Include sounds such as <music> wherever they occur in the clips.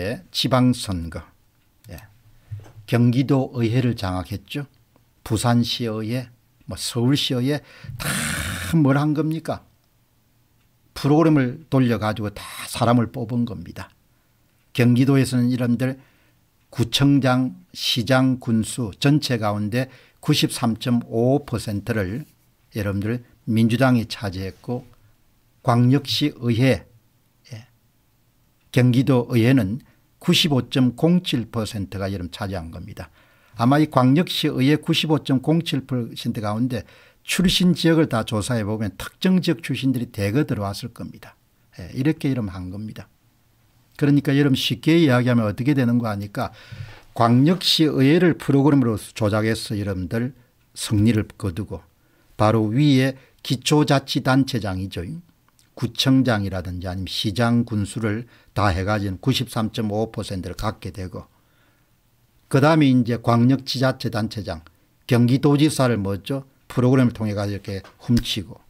예, 지방선거. 예. 경기도 의회를 장악했죠. 부산시의회, 뭐 서울시의회 다 뭘 한 겁니까? 프로그램을 돌려가지고 다 사람을 뽑은 겁니다. 경기도에서는 이런들 구청장, 시장, 군수 전체 가운데 93.5%를 여러분들 민주당이 차지했고 광역시 의회, 예. 경기도 의회는 95.07%가 여름 차지한 겁니다. 아마 이 광역시의회 95.07% 가운데 출신 지역을 다 조사해 보면 특정 지역 출신들이 대거 들어왔을 겁니다. 예, 이렇게 여름한 겁니다. 그러니까 여름 쉽게 이야기하면 어떻게 되는 거 아니까 광역시의회를 프로그램으로 조작해서 여러분들 승리를 거두고 바로 위에 기초자치단체장이죠. 구청장이라든지 아니면 시장 군수를 다 해가지고 93.5%를 갖게 되고 그 다음에 이제 광역지자체 단체장 경기도지사를 뭐죠 프로그램을 통해 가지고 이렇게 훔치고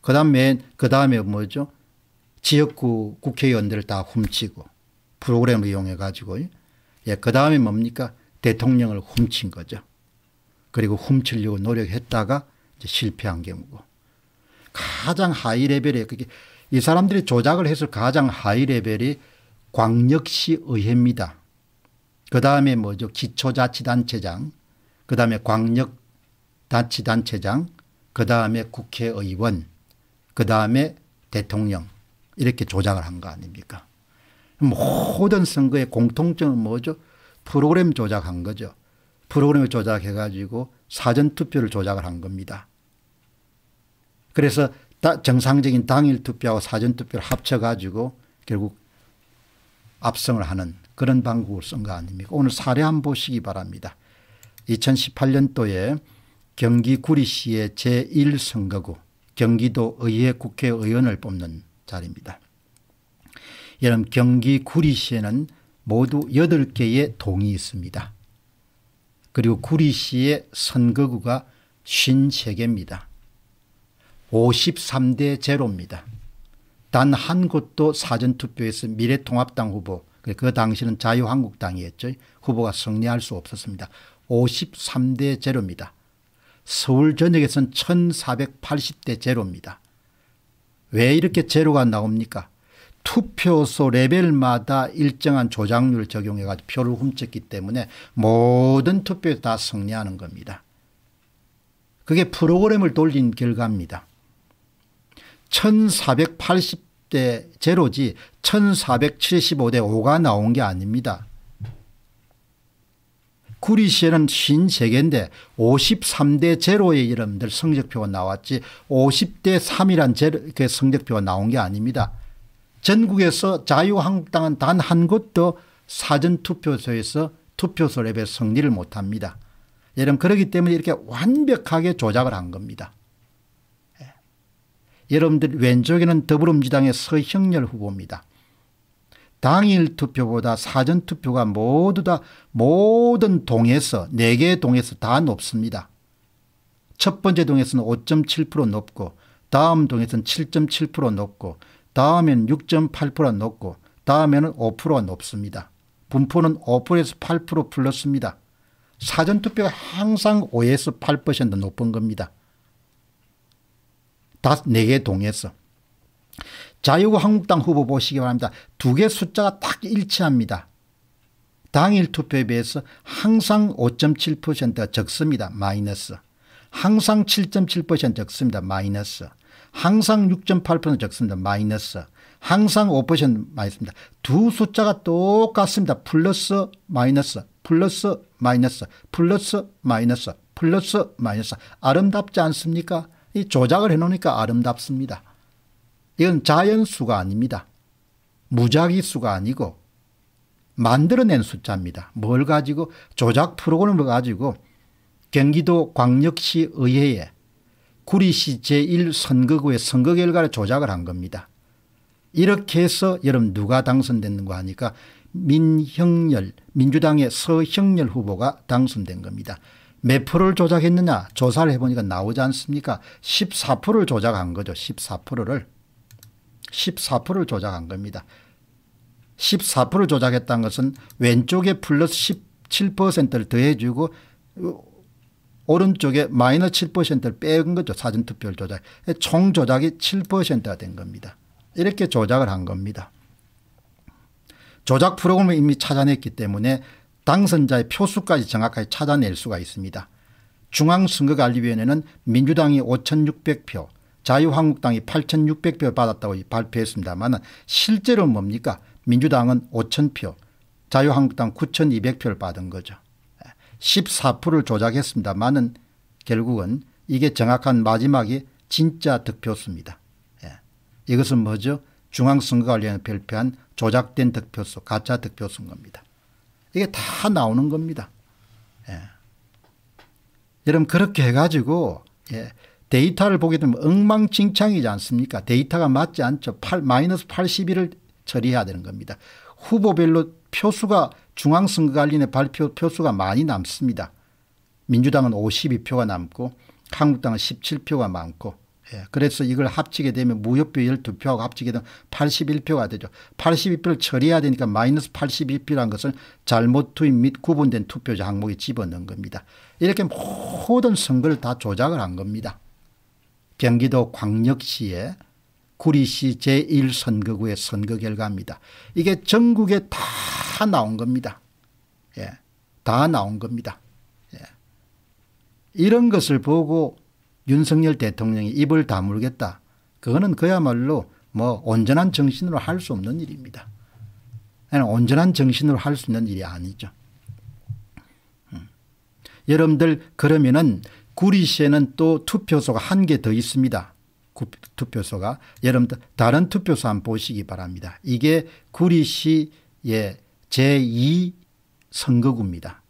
그 다음에 그 다음에 뭐죠 지역구 국회의원들을 다 훔치고 프로그램을 이용해 가지고 예, 그 다음에 뭡니까 대통령을 훔친 거죠. 그리고 훔치려고 노력했다가 실패한 경우고 가장 하이 레벨에 그게 이 사람들이 조작을 했을 가장 하위 레벨이 광역시 의회입니다. 그 다음에 뭐죠? 기초자치단체장, 그 다음에 광역자치단체장, 그 다음에 국회의원, 그 다음에 대통령 이렇게 조작을 한 거 아닙니까? 모든 선거의 공통점은 뭐죠? 프로그램 조작한 거죠. 프로그램을 조작해 가지고 사전투표를 조작을 한 겁니다. 그래서 정상적인 당일 투표하고 사전 투표를 합쳐가지고 결국 압승을 하는 그런 방법을 쓴거 아닙니까? 오늘 사례 한 보시기 바랍니다. 2018년도에 경기 구리시의 제1선거구 경기도 의회 국회의원을 뽑는 자리입니다. 여러분 경기 구리시에는 모두 8개의 동이 있습니다. 그리고 구리시의 선거구가 53개입니다. 53대 제로입니다. 단 한 곳도 사전투표에서 미래통합당 후보 그러니까 그 당시는 자유한국당이었죠. 후보가 승리할 수 없었습니다. 53대 제입니다 서울 전역에서는 1480대 제입니다왜 이렇게 제로가 나옵니까? 투표소 레벨마다 일정한 조작률 적용해가지고 표를 훔쳤기 때문에 모든 투표에 다 승리하는 겁니다. 그게 프로그램을 돌린 결과입니다. 1480대 제로지 1475대 5가 나온 게 아닙니다. 구리시에는 53개인데 53대 제로의 이름들 성적표가 나왔지 50대 3이란 제그 성적표가 나온 게 아닙니다. 전국에서 자유한국당은 단 한 곳도 사전투표소에서 투표소 랩에 승리를 못합니다. 여러분 그렇기 때문에 이렇게 완벽하게 조작을 한 겁니다. 여러분들 왼쪽에는 더불어민주당의 서형렬 후보입니다. 당일 투표보다 사전 투표가 모두 다 모든 동에서 4개 동에서 다 높습니다. 첫 번째 동에서는 5.7% 높고 다음 동에서는 7.7% 높고 다음에는 6.8% 높고 다음에는 5% 높습니다. 분포는 5%에서 8% 플러스입니다. 사전투표가 항상 5에서 8% 높은 겁니다. 다섯, 네개동의했 자유한국당 후보 보시기 바랍니다. 두 개 숫자가 딱 일치합니다. 당일 투표에 비해서 항상 5.7%가 적습니다. 마이너스. 항상 7.7% 적습니다. 마이너스. 항상 6.8% 적습니다. 마이너스. 항상 5% 마이너스입니다. 두 숫자가 똑같습니다. 플러스 마이너스 플러스 마이너스 플러스 마이너스 플러스 마이너스 아름답지 않습니까? 이 조작을 해놓으니까 아름답습니다. 이건 자연수가 아닙니다. 무작위수가 아니고 만들어낸 숫자입니다. 뭘 가지고 조작 프로그램을 가지고 경기도 광역시 의회에 구리시 제1선거구의 선거 결과를 조작을 한 겁니다. 이렇게 해서 여러분 누가 당선됐는가 하니까 민형열 민주당의 서형열 후보가 당선된 겁니다. 몇 프로를 조작했느냐 조사를 해보니까 나오지 않습니까 14%를 조작한 거죠 14%를 14%를 조작한 겁니다 14%를 조작했다는 것은 왼쪽에 플러스 17%를 더해주고 오른쪽에 마이너 7%를 빼은 거죠. 사전투표를 조작. 총 조작이 7%가 된 겁니다. 이렇게 조작을 한 겁니다. 조작 프로그램을 이미 찾아냈기 때문에 당선자의 표수까지 정확하게 찾아낼 수가 있습니다. 중앙선거관리위원회는 민주당이 5600표 자유한국당이 8600표 받았다고 발표했습니다만 실제로 뭡니까 민주당은 5000표 자유한국당 9200표를 받은 거죠. 14%를 조작했습니다만 결국은 이게 정확한 마지막이 진짜 득표수입니다. 예. 이것은 뭐죠? 중앙선거관리위원회 발표한 조작된 득표수 가짜 득표수인 겁니다. 이게 다 나오는 겁니다. 예. 여러분 그렇게 해가지고 예. 데이터를 보게 되면 엉망진창이지 않습니까? 데이터가 맞지 않죠. 8, 마이너스 81을 처리해야 되는 겁니다. 후보별로 표수가 중앙선거관리의 발표 표수가 많이 남습니다. 민주당은 52표가 남고 한국당은 17표가 많고 예, 그래서 이걸 합치게 되면 무효표 12표하고 합치게 되면 81표가 되죠. 82표를 처리해야 되니까 마이너스 8 2표라는 것을 잘못 투입 및 구분된 투표자 항목에 집어넣은 겁니다. 이렇게 모든 선거를 다 조작을 한 겁니다. 경기도 광역시의 구리시 제1선거구의 선거 결과입니다. 이게 전국에 다 나온 겁니다. 예, 다 나온 겁니다. 예. 이런 것을 보고 윤석열 대통령이 입을 다물겠다. 그거는 그야말로 뭐 온전한 정신으로 할 수 없는 일입니다. 온전한 정신으로 할 수 있는 일이 아니죠. 음. 여러분들 그러면은 구리시에는 또 투표소가 한 개 더 있습니다. 투표소가 여러분들 다른 투표소 한번 보시기 바랍니다. 이게 구리시의 제2 선거구입니다.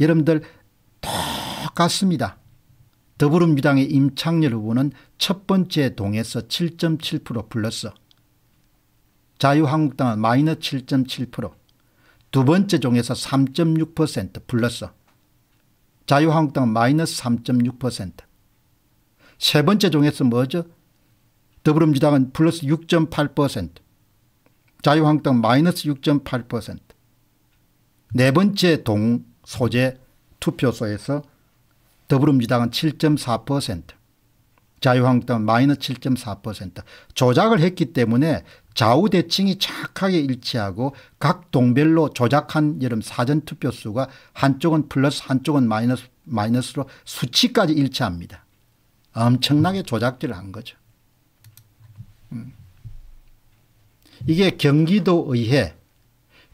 여러분들 똑같습니다. 더불어민주당의 임창렬 후보는 첫 번째 동에서 7.7% 플러스 자유한국당은 마이너 7.7%두 번째 종에서 3.6% 플러스 자유한국당은 마이너스 3.6%세 번째 종에서 뭐죠? 더불어민주당은 플러스 6.8% 자유한국당 마이너스 6.8%네 번째 동 소재 투표소에서 더불어민주당은 7.4%, 자유한국당은 마이너스 7.4% 조작을 했기 때문에 좌우대칭이 착하게 일치하고 각 동별로 조작한 여름 사전투표 수가 한쪽은 플러스 한쪽은 마이너스, 마이너스로 수치까지 일치합니다. 엄청나게 조작질을 한 거죠. 음. 이게 경기도의회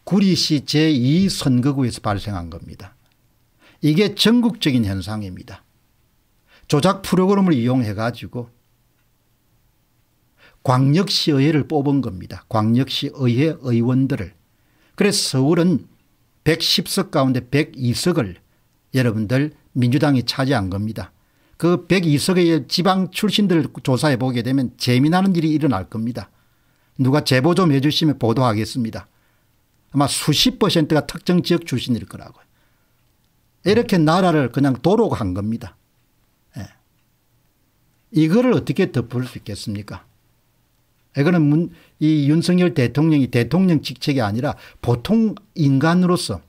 구리시 제2선거구에서 발생한 겁니다. 이게 전국적인 현상입니다. 조작 프로그램을 이용해 가지고 광역시의회를 뽑은 겁니다. 광역시의회 의원들을. 그래서 서울은 110석 가운데 102석을 여러분들 민주당이 차지한 겁니다. 그 102석의 지방 출신들을 조사해 보게 되면 재미나는 일이 일어날 겁니다. 누가 제보 좀 해 주시면 보도하겠습니다. 아마 수십 퍼센트가 특정 지역 출신일 거라고요. 이렇게 나라를 그냥 도로 한 겁니다. 예. 이거를 어떻게 덮을 수 있겠습니까? 이거는 문, 이 윤석열 대통령이 대통령 직책이 아니라 보통 인간으로서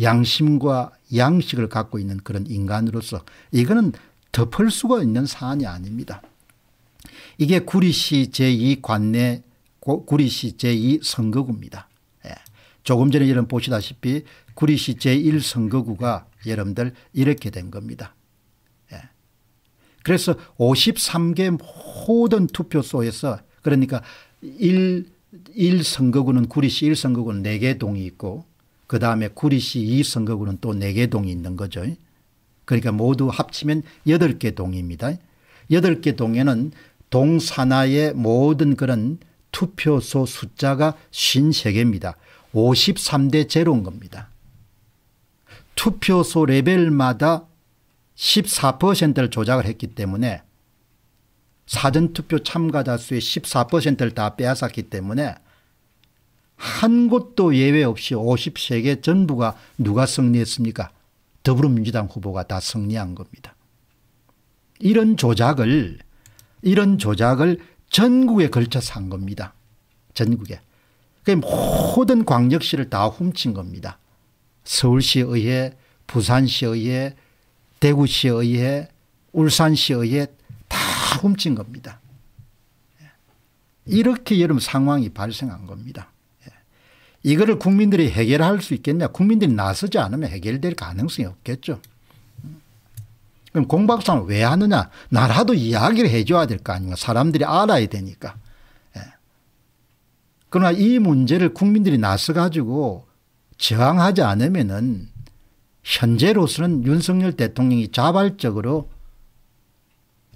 양심과 양식을 갖고 있는 그런 인간으로서 이거는 덮을 수가 있는 사안이 아닙니다. 이게 구리시 제2관내 구리시 제2선거구입니다. 예. 조금 전에 여러분 보시다시피 구리시 제1선거구가 여러분들 이렇게 된 겁니다. 예. 그래서 53개 모든 투표소에서 그러니까 1, 1선거구는 구리시 1선거구는 4개 동이 있고 그 다음에 구리시 2선거구는 또 4개 동이 있는 거죠. 그러니까 모두 합치면 8개 동입니다. 8개 동에는 동산하의 모든 그런 투표소 숫자가 53개입니다. 53대 제인 겁니다. 투표소 레벨마다 14%를 조작을 했기 때문에 사전투표 참가자 수의 14%를 다 빼앗았기 때문에 한 곳도 예외 없이 53개 전부가 누가 승리했습니까? 더불어민주당 후보가 다 승리한 겁니다. 이런 조작을 이런 조작을 전국에 걸쳐서 한 겁니다. 전국에. 그 모든 광역시를 다 훔친 겁니다. 서울시의회, 부산시의회, 대구시의회, 울산시의회 다 훔친 겁니다. 이렇게 여러분 상황이 발생한 겁니다. 이거를 국민들이 해결할 수 있겠냐 국민들이 나서지 않으면 해결될 가능성이 없겠죠. 그럼 공박상을 왜 하느냐 나라도 이야기를 해줘야 될 거 아닌가 사람들이 알아야 되니까. 예. 그러나 이 문제를 국민들이 나서 가지고 저항하지 않으면은 현재로서는 윤석열 대통령이 자발적으로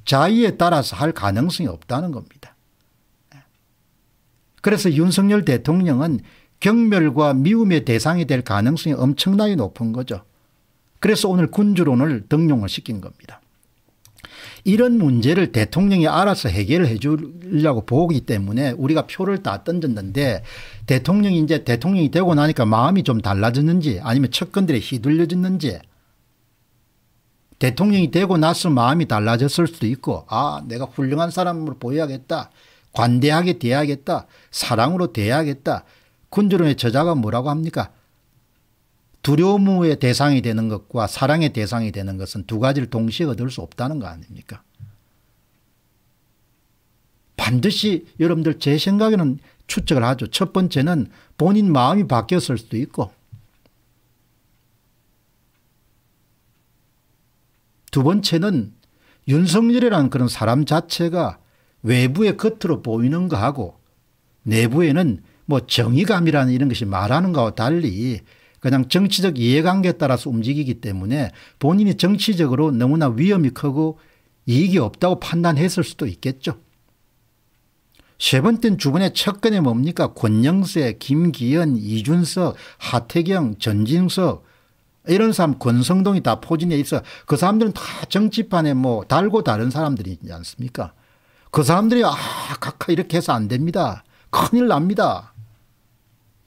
자의에 따라서 할 가능성이 없다는 겁니다. 그래서 윤석열 대통령은 경멸과 미움의 대상이 될 가능성이 엄청나게 높은 거죠. 그래서 오늘 군주론을 등용을 시킨 겁니다. 이런 문제를 대통령이 알아서 해결을 해 주려고 보기 때문에 우리가 표를 다 던졌는데 대통령이 이제 대통령이 되고 나니까 마음이 좀 달라졌는지 아니면 측근들에 휘둘려졌는지 대통령이 되고 나서 마음이 달라졌을 수도 있고 아 내가 훌륭한 사람으로 보여야겠다. 관대하게 대해야겠다. 사랑으로 대해야겠다. 군주론의 저자가 뭐라고 합니까 두려움의 대상이 되는 것과 사랑의 대상이 되는 것은 두 가지를 동시에 얻을 수 없다는 거 아닙니까? 반드시 여러분들 제 생각에는 추측을 하죠. 첫 번째는 본인 마음이 바뀌었을 수도 있고 두 번째는 윤석열이라는 그런 사람 자체가 외부의 겉으로 보이는 거하고 내부에는 뭐 정의감이라는 이런 것이 말하는 거와 달리 그냥 정치적 이해관계에 따라서 움직이기 때문에 본인이 정치적으로 너무나 위험이 크고 이익이 없다고 판단했을 수도 있겠죠. 세 번째는 주변의 첫근에 뭡니까? 권영세, 김기현, 이준석, 하태경, 전진석 이런 사람 권성동이 다 포진해 있어 그 사람들은 다 정치판에 뭐 달고 다른 사람들이지 않습니까? 그 사람들이 아 각하 이렇게 해서 안 됩니다. 큰일 납니다.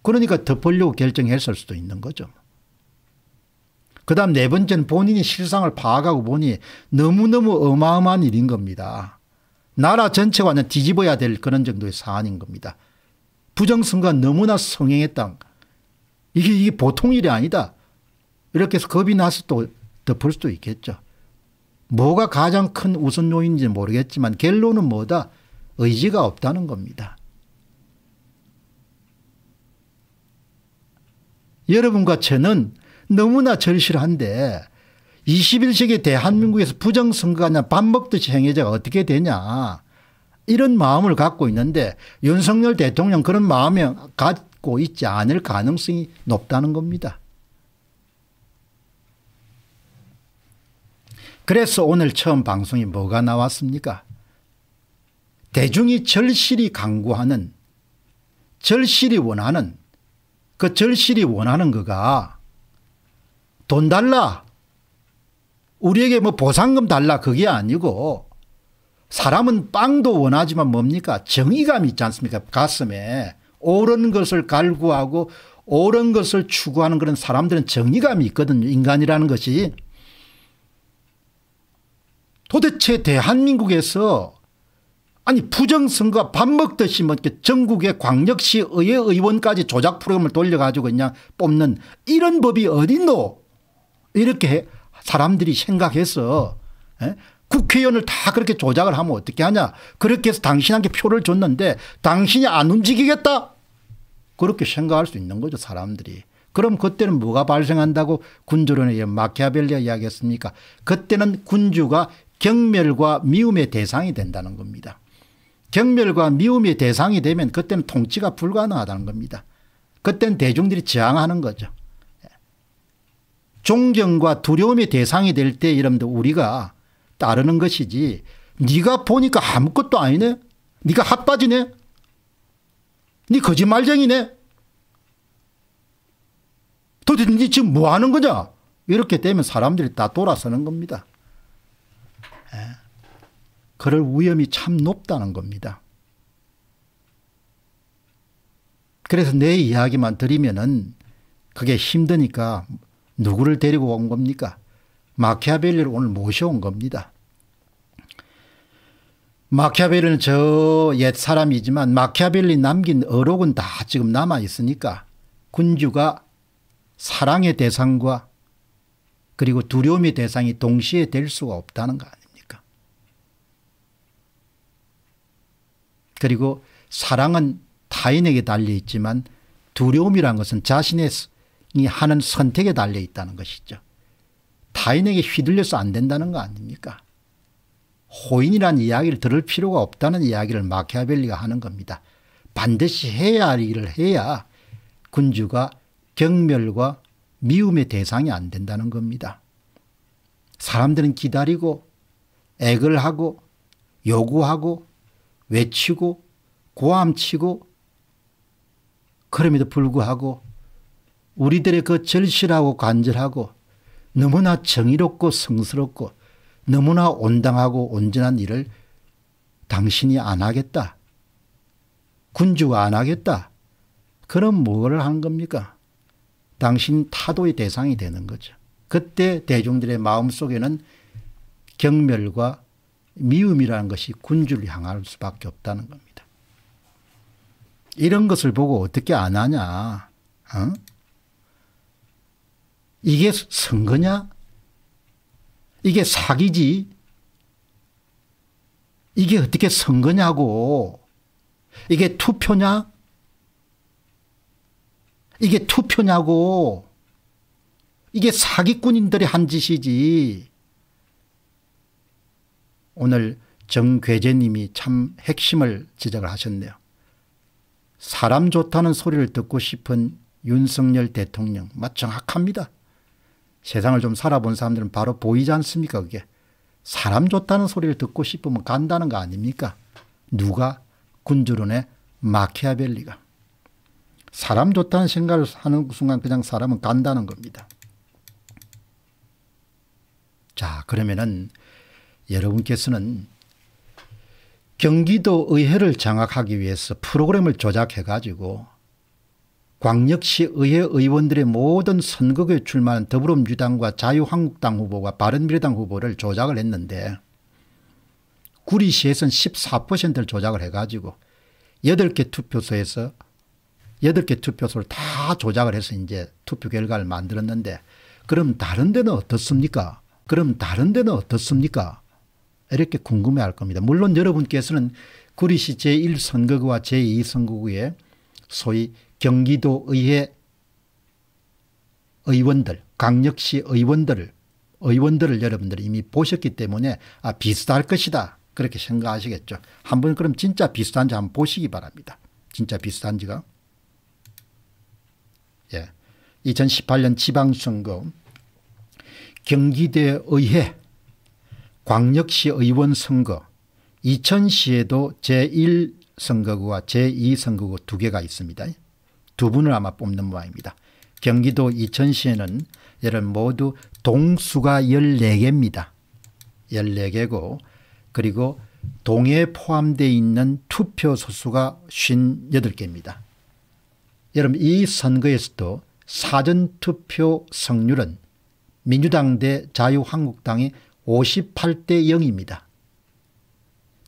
그러니까 덮으려고 결정했을 수도 있는 거죠. 그 다음 네 번째는 본인이 실상을 파악하고 보니 너무너무 어마어마한 일인 겁니다. 나라 전체가 뒤집어야 될 그런 정도의 사안인 겁니다. 부정선거가 너무나 성행했다. 이게, 이게 보통 일이 아니다. 이렇게 해서 겁이 나서 또 덮을 수도 있겠죠. 뭐가 가장 큰 우선 요인인지 모르겠지만 결론은 뭐다? 의지가 없다는 겁니다. 여러분과 저는 너무나 절실한데 21세기 대한민국에서 부정선거가 그냥 밥 먹듯이 행해자가 어떻게 되냐 이런 마음을 갖고 있는데 윤석열 대통령 그런 마음을 갖고 있지 않을 가능성이 높다는 겁니다. 그래서 오늘 처음 방송이 뭐가 나왔습니까 대중이 절실히 강구하는 절실히 원하는 그 절실히 원하는 거가 돈 달라 우리에게 뭐 보상금 달라 그게 아니고 사람은 빵도 원하지만 뭡니까 정의감이 있지 않습니까 가슴에 옳은 것을 갈구하고 옳은 것을 추구하는 그런 사람들은 정의감이 있거든요 인간이라는 것이 도대체 대한민국에서 아니 부정선거 밥 먹듯이 뭐 이렇게 전국의 광역시의회 의원까지 조작 프로그램을 돌려가지고 그냥 뽑는 이런 법이 어딨노 이렇게 사람들이 생각해서 에? 예? 국회의원을 다 그렇게 조작을 하면 어떻게 하냐 그렇게 해서 당신한테 표를 줬는데 당신이 안 움직이겠다 그렇게 생각할 수 있는 거죠 사람들이 그럼 그때는 뭐가 발생한다고 군주론에 마키아벨리아 이야기했습니까 그때는 군주가 경멸과 미움의 대상이 된다는 겁니다. 경멸과 미움의 대상이 되면 그때는 통치가 불가능하다는 겁니다. 그땐 대중들이 저항하는 거죠. 존경과 두려움의 대상이 될때 이러분들 우리가 따르는 것이지 네가 보니까 아무것도 아니네. 네가 핫바지네. 네 거짓말쟁이네. 도대체 네 지금 뭐 하는 거냐. 이렇게 되면 사람들이 다 돌아서는 겁니다. 그럴 위험이 참 높다는 겁니다. 그래서 내 이야기만 드리면은 그게 힘드니까 누구를 데리고 온 겁니까? 마키아벨리를 오늘 모셔온 겁니다. 마키아벨리는 저 옛 사람이지만 마키아벨리 남긴 어록은 다 지금 남아 있으니까 군주가 사랑의 대상과 그리고 두려움의 대상이 동시에 될 수가 없다는 것. 그리고 사랑은 타인에게 달려 있지만 두려움이란 것은 자신의 하는 선택에 달려 있다는 것이죠. 타인에게 휘둘려서 안 된다는 거 아닙니까? 호인이란 이야기를 들을 필요가 없다는 이야기를 마키아벨리가 하는 겁니다. 반드시 해야 할 일을 해야 군주가 경멸과 미움의 대상이 안 된다는 겁니다. 사람들은 기다리고 애걸 하고 요구하고 외치고 고함치고 그럼에도 불구하고 우리들의 그 절실하고 간절하고 너무나 정의롭고 성스럽고 너무나 온당하고 온전한 일을 당신이 안 하겠다. 군주가 안 하겠다. 그럼 뭐를 한 겁니까? 당신 타도의 대상이 되는 거죠. 그때 대중들의 마음속에는 경멸과 미움이라는 것이 군주를 향할 수밖에 없다는 겁니다. 이런 것을 보고 어떻게 안 하냐? 어? 이게 선거냐? 이게 사기지? 이게 어떻게 선거냐고? 이게 투표냐? 이게 투표냐고? 이게 사기꾼인들이 한 짓이지. 오늘 정괴재님이 참 핵심을 지적을 하셨네요. 사람 좋다는 소리를 듣고 싶은 윤석열 대통령 맞 정확합니다. 세상을 좀 살아본 사람들은 바로 보이지 않습니까 그게. 사람 좋다는 소리를 듣고 싶으면 간다는 거 아닙니까? 누가? 군주론의 마키아벨리가. 사람 좋다는 생각을 하는 순간 그냥 사람은 간다는 겁니다. 자 그러면은 여러분께서는 경기도의회를 장악하기 위해서 프로그램을 조작해 가지고 광역시 의회 의원들의 모든 선거에 출마한 더불어민주당과 자유한국당 후보가 바른미래당 후보를 조작을 했는데 구리시에서는 14%를 조작을 해가지고 8개 투표소에서 8개 투표소를 다 조작을 해서 이제 투표 결과를 만들었는데 그럼 다른 데는 어떻습니까? 그럼 다른 데는 어떻습니까? 이렇게 궁금해할 겁니다. 물론 여러분께서는 구리시 제1선거구와 제2선거구의 소위 경기도의회 의원들 강력시 의원들을 의원들을 여러분들이 이미 보셨기 때문에 아 비슷할 것이다 그렇게 생각하시겠죠. 한번 그럼 진짜 비슷한지 한번 보시기 바랍니다. 진짜 비슷한지가. 예. 2018년 지방선거 경기대의회 광역시 의원 선거 이천시에도 제1선거구와 제2선거구 두 개가 있습니다. 두 분을 아마 뽑는 모양입니다. 경기도 이천시에는 예를 모두 동수가 14개입니다. 14개고 그리고 동에 포함되어 있는 투표 소수가 58개입니다. 여러분 이 선거에서도 사전투표 성률은 민주당 대 자유한국당이 58대 0입니다.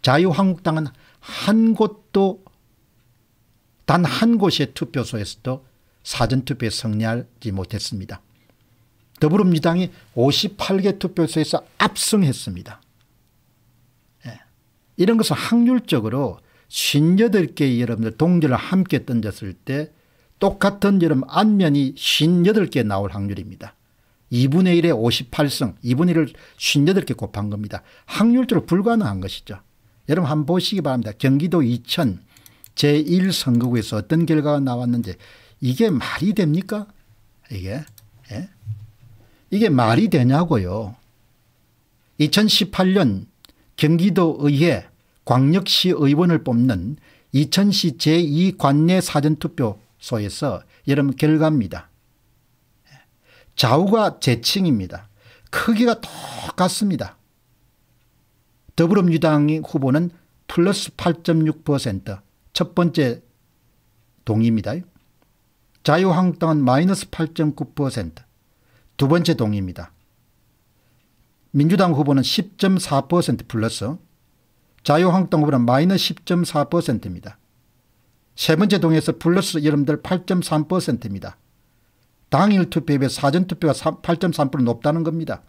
자유한국당은 한 곳도 단 한 곳의 투표소에서도 사전투표에 승리하지 못했습니다. 더불어민주당이 58개 투표소에서 압승했습니다. 예. 이런 것은 확률적으로 58개의 여러분들 동전을 함께 던졌을 때 똑같은 여러분 안면이 58개 나올 확률입니다. 2분의 1에 58승, 2분의 1을 58개 곱한 겁니다. 확률적으로 불가능한 것이죠. 여러분 한번 보시기 바랍니다. 경기도 이천 제1선거구에서 어떤 결과가 나왔는지 이게 말이 됩니까? 이게 예? 이게 말이 되냐고요. 2018년 경기도의회 광역시 의원을 뽑는 이천시 제2관내 사전투표소에서 여러분 결과입니다. 좌우가 제칭입니다 크기가 똑같습니다. 더불어민주당 후보는 플러스 8.6%첫 번째 동의입니다. 자유한국당은 마이너스 8.9%두 번째 동의입니다. 민주당 후보는 10.4% 플러스 자유한국당 후보는 마이너스 10.4%입니다. 세 번째 동에서 플러스 여러분들 8.3%입니다. 당일 투표에 비해 사전 투표가 8.3% 높다는 겁니다.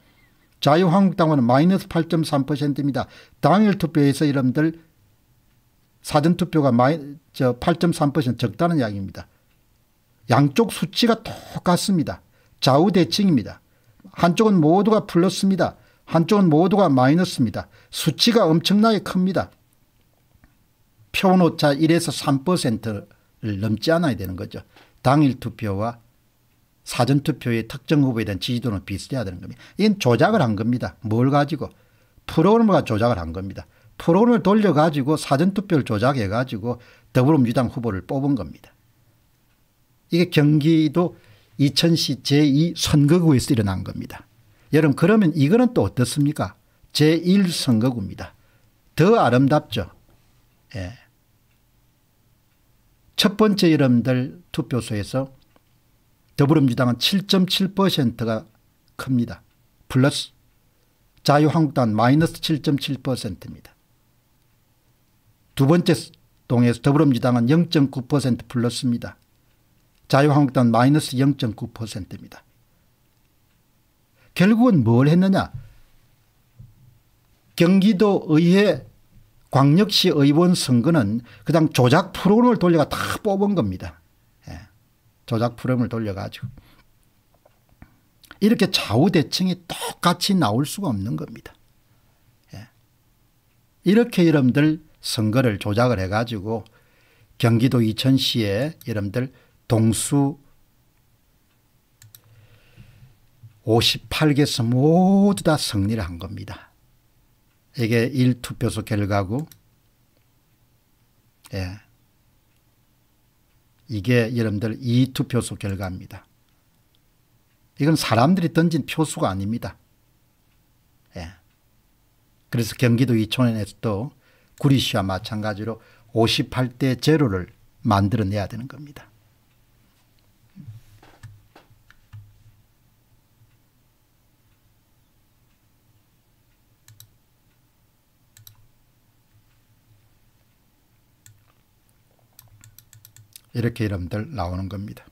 자유한국당은 마이너스 8.3%입니다. 당일 투표에서 여러분들 사전 투표가 8.3% 적다는 이야기입니다. 양쪽 수치가 똑같습니다. 좌우대칭입니다. 한쪽은 모두가 플러스입니다. 한쪽은 모두가 마이너스입니다. 수치가 엄청나게 큽니다. 표노차 1에서 3%를 넘지 않아야 되는 거죠. 당일 투표와 사전투표의 특정 후보에 대한 지지도는 비슷해야 되는 겁니다. 이건 조작을 한 겁니다. 뭘 가지고? 프로그램과 조작을 한 겁니다. 프로그램을 돌려가지고 사전투표를 조작해가지고 더불어민주당 후보를 뽑은 겁니다. 이게 경기도 이천시 제2선거구에서 일어난 겁니다. 여러분 그러면 이거는 또 어떻습니까? 제1선거구입니다. 더 아름답죠. 예. 첫 번째 여러분들 투표소에서 더불어민주당은 7.7%가 큽니다. 플러스 자유한국당 마이너스 7.7%입니다. 두 번째 동에서 더불어민주당은 0.9% 플러스입니다. 자유한국당 마이너스 0.9%입니다. 결국은 뭘 했느냐 경기도의회 광역시 의원 선거는 그냥 조작 프로그램을 돌려가 다 뽑은 겁니다. 조작 프레임을 돌려가지고 이렇게 좌우대칭이 똑같이 나올 수가 없는 겁니다. 예. 이렇게 여러분들 선거를 조작을 해가지고 경기도 이천시에 여러분들 동수 58개에서 모두 다 승리를 한 겁니다. 이게 1투표소 결과고 예. 이게 여러분들 이 투표소 결과입니다. 이건 사람들이 던진 표수가 아닙니다. 예. 그래서 경기도 이촌에서도 구리시와 마찬가지로 58대 제로를 만들어내야 되는 겁니다. 이렇게 여러분들 나오는 겁니다.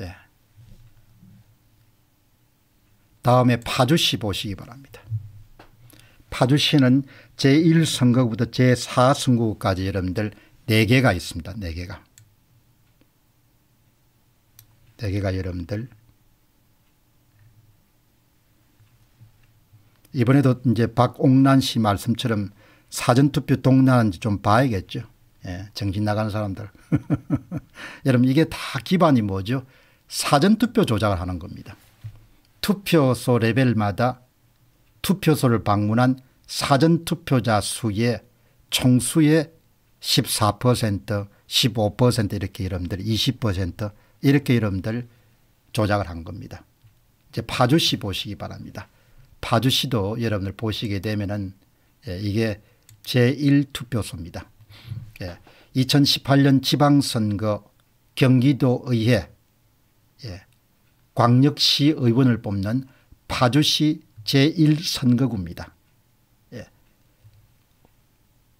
예. 다음에 파주시 보시기 바랍니다. 파주시는 제1선거부터제4선거까지 여러분들 4개가 있습니다. 4개가. 4개가 여러분들 이번에도 이제 박옥란 씨 말씀처럼 사전투표 동의하는지 좀 봐야겠죠. 예, 정신 나가는 사람들. <laughs> 여러분 이게 다 기반이 뭐죠? 사전투표 조작을 하는 겁니다. 투표소 레벨마다 투표소를 방문한 사전투표자 수의 총수의 14% 15% 이렇게 여러분들 20% 이렇게 여러분들 조작을 한 겁니다. 이제 파주시 보시기 바랍니다. 파주시도 여러분들 보시게 되면은 예, 이게 제1투표소입니다. 예. 2018년 지방선거 경기도의회 예. 광역시 의원을 뽑는 파주시 제1선거구입니다. 예.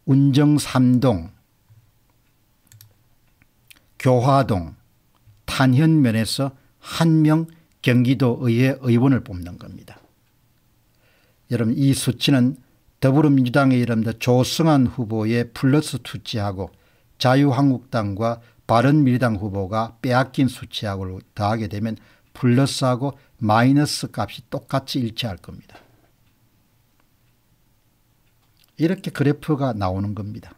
운정 3동 교화동 탄현면에서 한 명 경기도의회 의원을 뽑는 겁니다. 여러분 이 수치는 더불어민주당의 이름다 조승환 후보에 플러스 투치하고 자유한국당과 바른미래당 후보가 빼앗긴 수치하고 더하게 되면 플러스하고 마이너스 값이 똑같이 일치할 겁니다. 이렇게 그래프가 나오는 겁니다.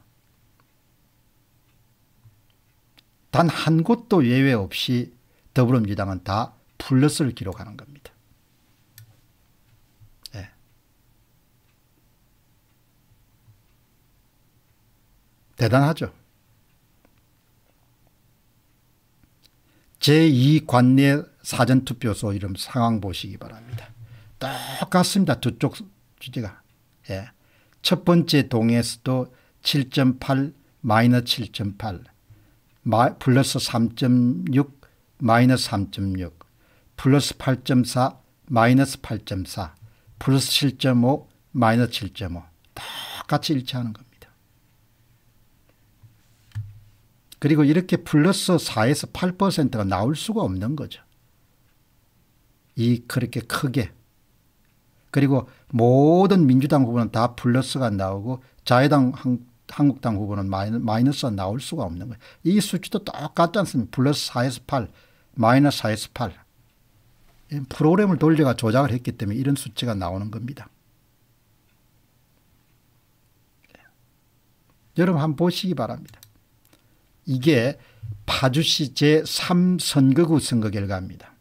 단 한 곳도 예외 없이 더불어민주당은 다 플러스를 기록하는 겁니다. 대단하죠. 제2관내 사전투표소 이름 상황 보시기 바랍니다. 똑같습니다. 두 쪽 주제가. 예. 첫 번째 동에서도 7.8마이너7.8 플러스 3.6 마이너스 3.6 플러스 8.4 마이너스 8.4 플러스 7.5 마이너스 7.5 똑같이 일치하는 겁니다. 그리고 이렇게 플러스 4에서 8%가 나올 수가 없는 거죠. 이 그렇게 크게. 그리고 모든 민주당 후보는 다 플러스가 나오고 자유당 한국당 후보는 마이너스, 가 나올 수가 없는 거예요. 이 수치도 똑같지 않습니까? 플러스 4에서 8, 마이너스 4에서 8. 프로그램을 돌려가 조작을 했기 때문에 이런 수치가 나오는 겁니다. 여러분 한번 보시기 바랍니다. 이게 파주시 제3선거구 선거 결과입니다.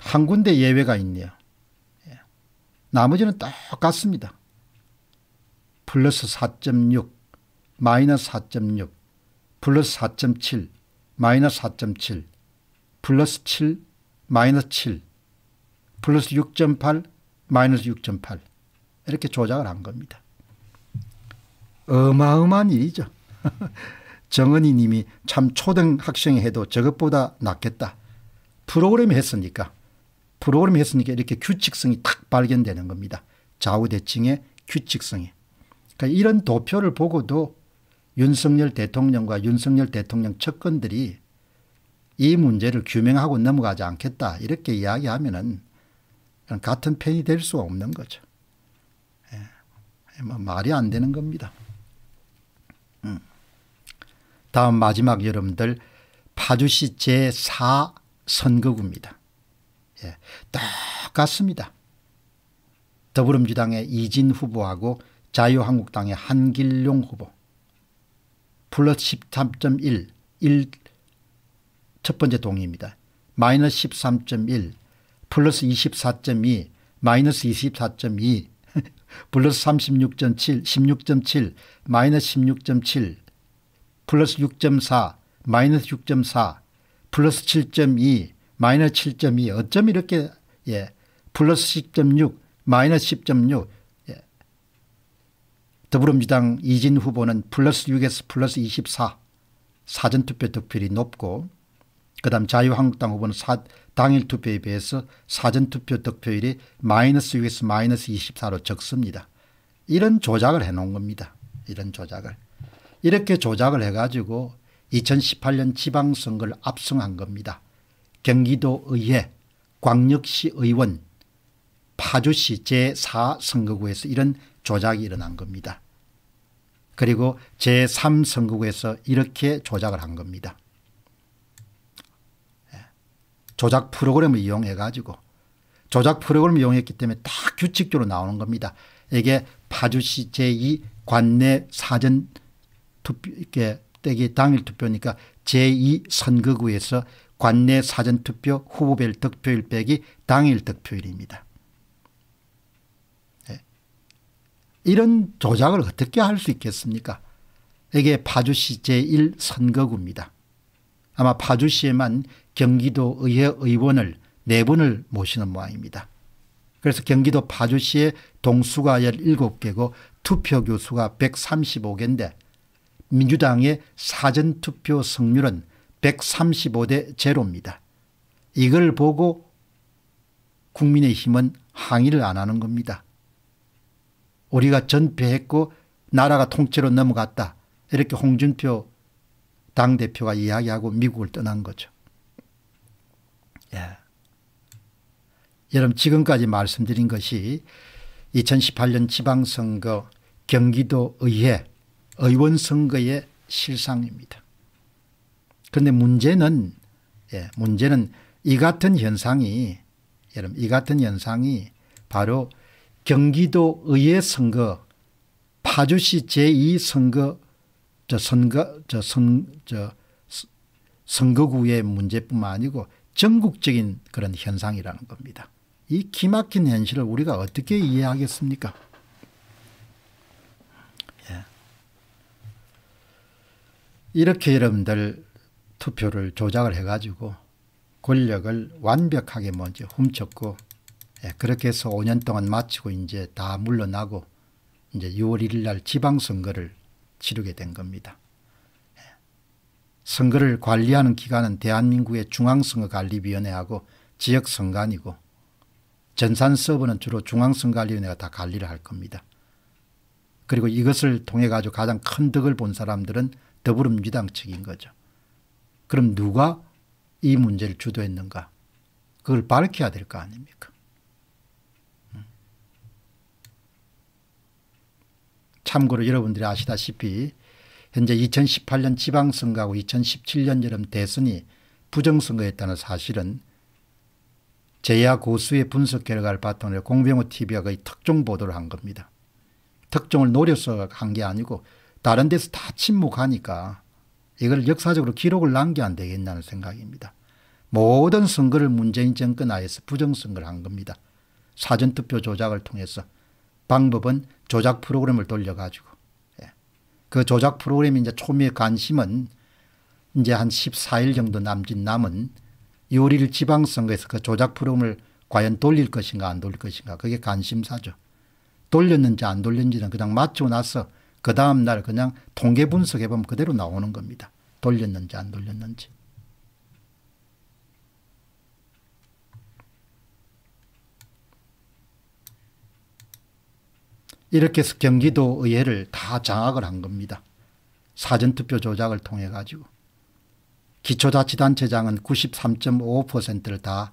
한 군데 예외가 있네요. 예. 나머지는 똑같습니다. 플러스 4.6, 마이너스 4.6, 플러스 4.7, 마이너스 4.7, 플러스 7, 마이너스 7, 플러스 6.8, 마이너스 6.8 이렇게 조작을 한 겁니다. 어마어마한 일이죠. <laughs> 정은희 님이 참 초등학생이 해도 저것보다 낫겠다. 프로그램 했으니까 프로그램 했으니까 이렇게 규칙성이 탁 발견되는 겁니다. 좌우대칭의 규칙성이. 그러니까 이런 도표를 보고도 윤석열 대통령과 윤석열 대통령 측근들이 이 문제를 규명하고 넘어가지 않겠다 이렇게 이야기하면 은 같은 편이 될 수 없는 거죠. 예. 뭐 말이 안 되는 겁니다. 음. 다음 마지막 여러분들 파주시 제4선거구입니다. 예, 똑같습니다. 더불어민주당의 이진 후보하고 자유한국당의 한길용 후보 플러스 13.1 1첫 번째 동의입니다. 마이너스 13.1 플러스 24.2 마이너스 24.2 <laughs> 플러스 36.7 16.7 마이너스 16.7 플러스 6.4 마이너스 6.4 플러스 7.2 마이너스 7.2 어쩜 이렇게 예 플러스 10.6 마이너스 10.6 예. 더불어민주당 이진 후보는 플러스 6에서 플러스 24 사전투표 득표율이 높고 그 다음 자유한국당 후보는 사, 당일 투표에 비해서 사전투표 득표율이 마이너스 6에서 마이너스 24로 적습니다. 이런 조작을 해놓은 겁니다. 이런 조작을. 이렇게 조작을 해가지고 2018년 지방선거를 압승한 겁니다. 경기도의회, 광역시의원, 파주시 제4선거구에서 이런 조작이 일어난 겁니다. 그리고 제3선거구에서 이렇게 조작을 한 겁니다. 예. 조작 프로그램을 이용해 가지고 조작 프로그램을 이용했기 때문에 딱 규칙적으로 나오는 겁니다. 이게 파주시 제2 관내 사전 투표 이렇게 떼기 당일 투표니까 제2선거구에서 관내 사전투표 후보별 득표일 빼기 당일 득표일입니다. 네. 예. 이런 조작을 어떻게 할 수 있겠습니까? 이게 파주시 제1선거구입니다. 아마 파주시에만 경기도의회 의원을 4분을 모시는 모양입니다. 그래서 경기도 파주시에 동수가 17개고 투표교수가 135개인데 민주당의 사전투표 성률은 135대 제로입니다. 이걸 보고 국민의힘은 항의를 안 하는 겁니다. 우리가 전패했고 나라가 통째로 넘어갔다. 이렇게 홍준표 당대표가 이야기하고 미국을 떠난 거죠. 예. 여러분 지금까지 말씀드린 것이 2018년 지방선거 경기도의회 의원 선거의 실상입니다. 그런데 문제는 예, 문제는 이 같은 현상이 여러분 이 같은 현상이 바로 경기도 의회 선거 파주시 제2 선거 저 선거 저 선 저 선거구의 문제뿐만 아니고 전국적인 그런 현상이라는 겁니다. 이 기막힌 현실을 우리가 어떻게 이해하겠습니까? 이렇게 여러분들 투표를 조작을 해가지고 권력을 완벽하게 먼저 뭐 훔쳤고 예, 그렇게 해서 5년 동안 마치고 이제 다 물러나고 이제 6월 1일 날 지방선거를 치르게 된 겁니다. 예. 선거를 관리하는 기관은 대한민국의 중앙선거관리위원회하고 지역선관이고 전산 서버는 주로 중앙선관리위원회가 거다 관리를 할 겁니다. 그리고 이것을 통해 가지고 가장 큰 덕을 본 사람들은 더불어민주당 측인 거죠. 그럼 누가 이 문제를 주도했는가? 그걸 밝혀야 될 거 아닙니까? 음. 참고로 여러분들이 아시다시피 현재 2018년 지방선거하고 2017년 여름 대선이 부정선거였다는 사실은 제야 고수의 분석 결과를 바탕으로 공병호 TV가 거의 특종 보도를 한 겁니다. 특종을 노려서 한 게 아니고 다른 데서 다 침묵하니까 이걸 역사적으로 기록을 남겨 야 되겠냐는 생각입니다. 모든 선거를 문재인 정권 하에서 부정선거를 한 겁니다. 사전투표 조작을 통해서 방법은 조작 프로그램을 돌려가지고 예. 그 조작 프로그램이 이제 초미의 관심은 이제 한 14일 정도 남짓 남은 6월 1일 지방선거에서 그 조작 프로그램을 과연 돌릴 것인가 안 돌릴 것인가 그게 관심사죠. 돌렸는지 안 돌렸는지는 그냥 맞추고 나서 그 다음날 그냥 통계 분석해보면 그대로 나오는 겁니다. 돌렸는지 안 돌렸는지. 이렇게 해서 경기도의회를 다 장악을 한 겁니다. 사전투표 조작을 통해 가지고. 기초자치단체장은 9 3 5를다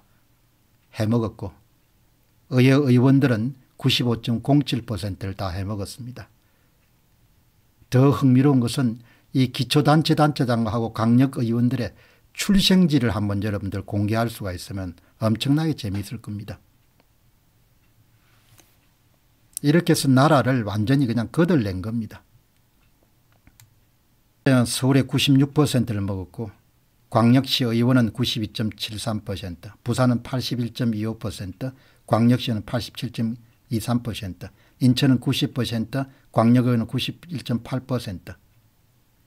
해먹었고 의회 의원들은 95.07%를 다 해먹었습니다. 더 흥미로운 것은 이 기초단체 단체장하고 강력의원들의 출생지를 한번 여러분들 공개할 수가 있으면 엄청나게 재미있을 겁니다. 이렇게 해서 나라를 완전히 그냥 거들낸 겁니다. 서울의 96%를 먹었고 광역시 의원은 92.73%, 부산은 81.25%, 광역시는 87.23%, 인천은 90%, 광역은 91.8%,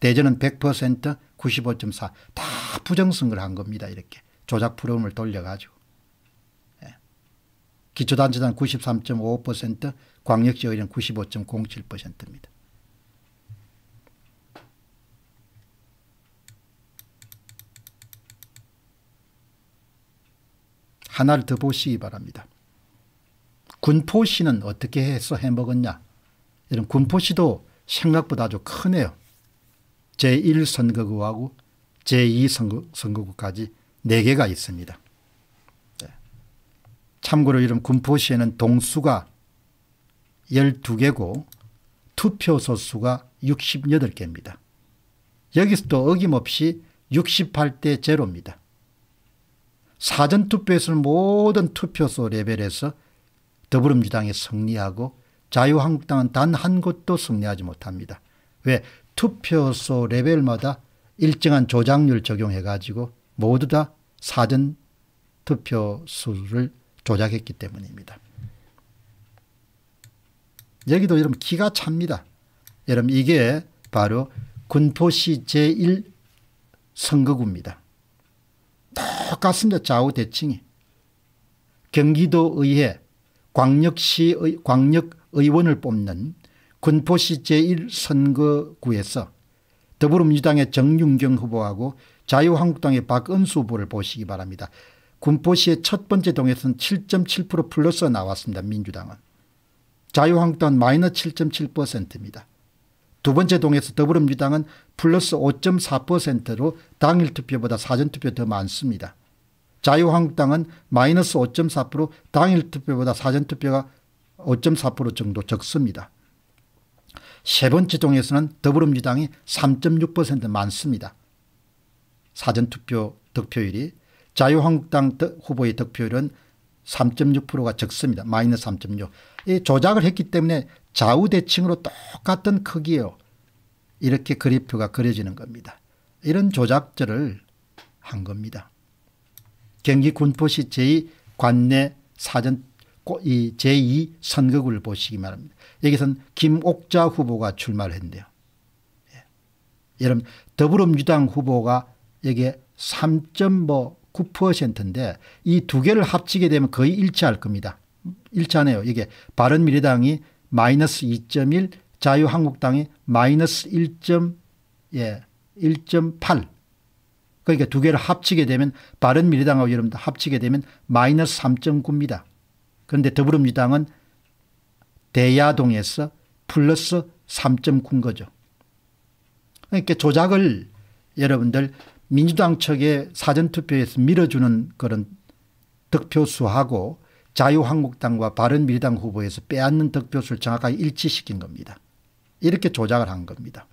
대전은 100%, 95.4. 다 부정선거를 한 겁니다. 이렇게 조작 프로그램을 돌려가지고. 예. 기초단체장 93.55%, 광역지역은 95.07%입니다. 하나를 더 보시기 바랍니다. 군포시는 어떻게 해서 해먹었냐. 이런 군포시도 생각보다 아주 크네요. 제1선거구하고 제2선거구까지 4개가 있습니다. 네. 참고로 이런 군포시에는 동수가 12개고 투표소 수가 68개입니다. 여기서도 어김없이 68대 제입니다 사전투표에서는 모든 투표소 레벨에서 더불어민주당이 승리하고 자유한국당은 단 한 곳도 승리하지 못합니다. 왜? 투표소 레벨마다 일정한 조작률 적용해 가지고 모두 다 사전 투표 수를 조작했기 때문입니다. 여기도 여러분 기가 찹니다. 여러분 이게 바로 군포시 제1 선거구입니다. 똑같습니다. 좌우 대칭이. 경기도의회 광역시 광역의원을 뽑는 군포시 제1선거구에서 더불어민주당의 정윤경 후보하고 자유한국당의 박은수 후보를 보시기 바랍니다. 군포시의 첫 번째 동에서는 7.7% 플러스 나왔습니다. 민주당은. 자유한국당은 마이너 7.7%입니다. 두 번째 동에서 더불어민주당은 플러스 5.4%로 당일 투표보다 사전투표 더 많습니다. 자유한국당은 마이너스 5.4% 당일 투표보다 사전 투표가 5.4% 정도 적습니다. 세 번째 종에서는 더불어민주당이 3.6% 많습니다. 사전투표 득표율이 자유한국당 후보의 득표율은 3.6%가 적습니다. 마이너스 3.6. 이 조작을 했기 때문에 좌우대칭으로 똑같은 크기예요. 이렇게 그래프가 그려지는 겁니다. 이런 조작들을 한 겁니다. 경기 군포시 제2 관내 사전 이 제2 선거구를 보시기 바랍니다. 여기선 김옥자 후보가 출마를 했는데요. 예. 여러분 더불어민주당 후보가 여기에 3.9%인데 이 두 개를 합치게 되면 거의 일치할 겁니다. 일치하네요. 이게 바른미래당이 마이너스 2.1 자유한국당이 마이너스 1.8 그러니까 두 개를 합치게 되면 바른미래당하고 여러분 합치게 되면 마이너스 3.9입니다. 그런데 더불어민주당은 대야동에서 플러스 3.9인 거죠. 그러니까 조작을 여러분들 민주당 측의 사전투표에서 밀어주는 그런 득표수하고 자유한국당과 바른미래당 후보에서 빼앗는 득표수를 정확하게 일치시킨 겁니다. 이렇게 조작을 한 겁니다.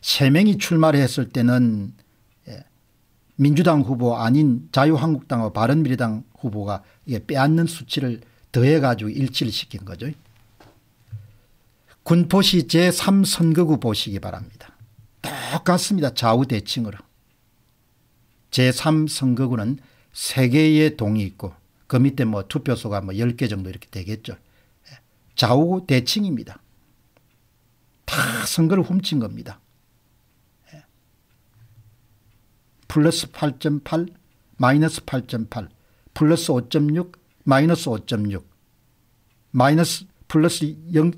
3명이 출마를 했을 때는 민주당 후보 아닌 자유한국당과 바른미래당 후보가 이게 빼앗는 수치를 더해가지고 일치를 시킨 거죠. 군포시 제3선거구 보시기 바랍니다. 똑같습니다. 좌우 대칭으로. 제3선거구는 3개의 동이 있고 그 밑에 뭐 투표소가 뭐 10개 정도 이렇게 되겠죠. 예. 좌우 대칭입니다. 다 선거를 훔친 겁니다. 플러스 8.8 마이너스 8.8 플러스 5.6 마이너스 5.6 마이너스 플러스 0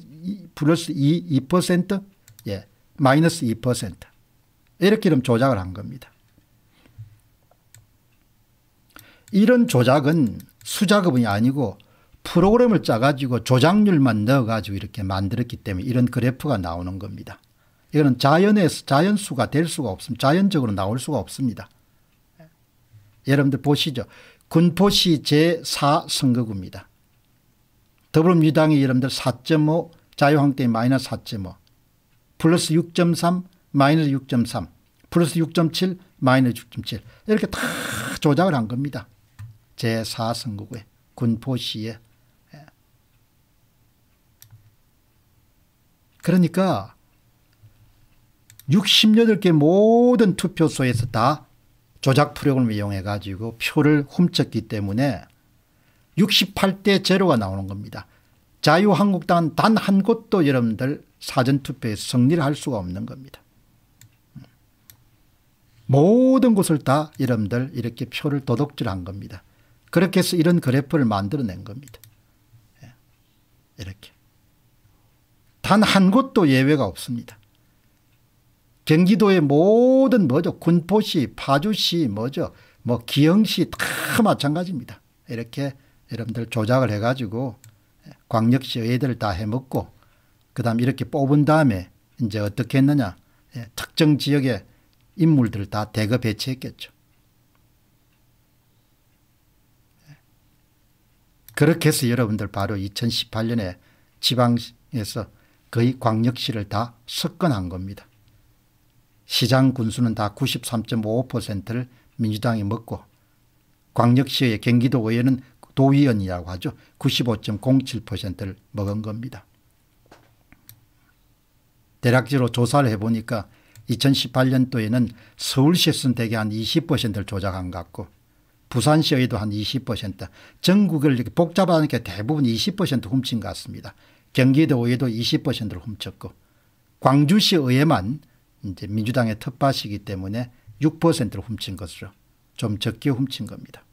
플러스 2 2% 예, 마이너스 2% 이렇게 좀 조작을 한 겁니다. 이런 조작은 수작업이 아니고 프로그램을 짜가지고 조작률만 넣어가지고 이렇게 만들었기 때문에 이런 그래프가 나오는 겁니다. 이거는 자연에서 자연수가 될 수가 없습니다. 자연적으로 나올 수가 없습니다. 여러분들 보시죠. 군포시 제4선거구입니다. 더불어민주당이 여러분들 4.5 자유한국당이 마이너스 4.5 플러스 6.3 마이너스 6.3 플러스 6.7 마이너스 6.7 이렇게 다 조작을 한 겁니다. 제4선거구에 군포시에 예. 그러니까 68개 모든 투표소에서 다 조작 투력을 이용해 가지고 표를 훔쳤기 때문에 68대 제로가 나오는 겁니다. 자유한국당은 단 한 곳도 여러분들 사전투표에 승리를 할 수가 없는 겁니다. 모든 곳을 다 여러분들 이렇게 표를 도둑질한 겁니다. 그렇게 해서 이런 그래프를 만들어낸 겁니다. 예, 이렇게. 단 한 곳도 예외가 없습니다. 경기도의 모든 뭐죠 군포시 파주시 뭐죠 뭐기영시다 마찬가지입니다. 이렇게 여러분들 조작을 해가지고 예, 광역시 의회들을 다 해먹고 그 다음 이렇게 뽑은 다음에 이제 어떻게 했느냐 예, 특정 지역의 인물들을 다 대거 배치했겠죠. 예, 그렇게 해서 여러분들 바로 2018년에 지방에서 거의 광역시를 다 석권한 겁니다. 시장 군수는 다 93.55%를 민주당이 먹고 광역시의 경기도 의회는 도의원이라고 하죠. 95.07%를 먹은 겁니다. 대략적으로 조사를 해보니까 2018년도에는 서울시 에서는 대개 한 20%를 조작한 것 같고 부산시의도 한 20%, 전국을 이렇게 복잡하니까 대부분 20% 훔친 것 같습니다. 경기도의회도 20%를 훔쳤고 광주시의회만 이제 민주당의 텃밭이기 때문에 6%를 훔친 것으로좀 적게 훔친 겁니다.